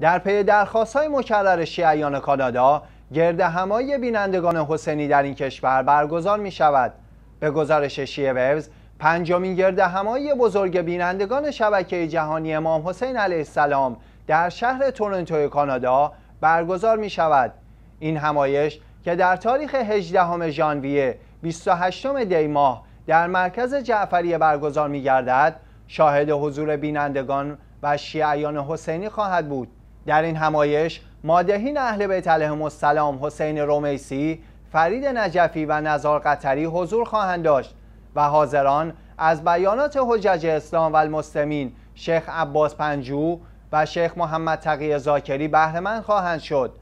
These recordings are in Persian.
در پی درخواست های مکرر شیعیان کانادا گرد همایی بینندگان حسینی در این کشور برگزار می شود به گزارش شیعه ویوز پنجمین گرد همایی بزرگ بینندگان شبکه جهانی امام حسین علیه السلام در شهر تورنتو کانادا برگزار می شود این همایش که در تاریخ 18 ژانویه 28 دی ماه در مرکز جعفری برگزار می گردد شاهد حضور بینندگان و شیعیان حسینی خواهد بود در این همایش مادهین اهل بیت علیهم السلام حسین رومیسی فرید نجفی و نزار قطری حضور خواهند داشت و حاضران از بیانات حجج اسلام و المسلمین شیخ عباس پنجو و شیخ محمد تقی زاکری بهرهمند خواهند شد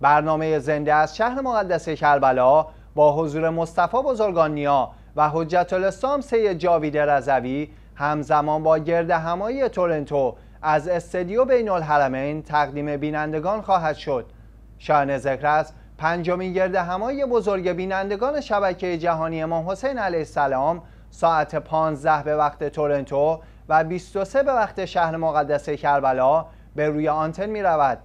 برنامه زنده از شهر مقدس کربلا با حضور مصطفی بزرگانیا و حجت الاسلام سید جاوید رضوی همزمان با گرد همایی تورنتو از استدیو بین الحرمین تقدیم بینندگان خواهد شد شان ذکر است پنجمین گرد همای بزرگ بینندگان شبکه جهانی امام حسین علیه السلام ساعت 15 به وقت تورنتو و 23 به وقت شهر مقدس کربلا به روی آنتن می رود.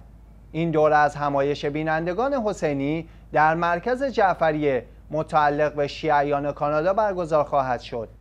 این دور از همایش بینندگان حسینی در مرکز جعفریه متعلق به شیعیان کانادا برگزار خواهد شد.